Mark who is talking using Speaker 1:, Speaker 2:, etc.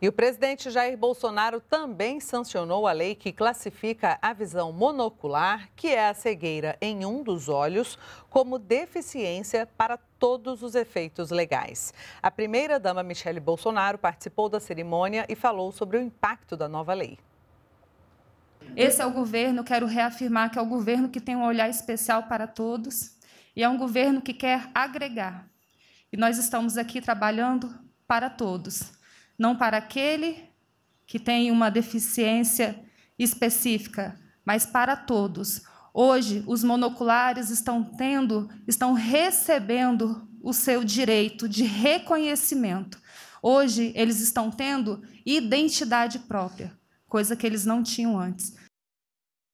Speaker 1: E o presidente Jair Bolsonaro também sancionou a lei que classifica a visão monocular, que é a cegueira em um dos olhos, como deficiência para todos os efeitos legais. A primeira-dama Michele Bolsonaro participou da cerimônia e falou sobre o impacto da nova lei. Esse é o
Speaker 2: governo, quero reafirmar que é o governo que tem um olhar especial para todos e é um governo que quer agregar. E nós estamos aqui trabalhando para todos não para aquele que tem uma deficiência específica, mas para todos. Hoje, os monoculares estão tendo, estão recebendo o seu direito de reconhecimento. Hoje, eles estão tendo identidade própria, coisa que eles não tinham antes.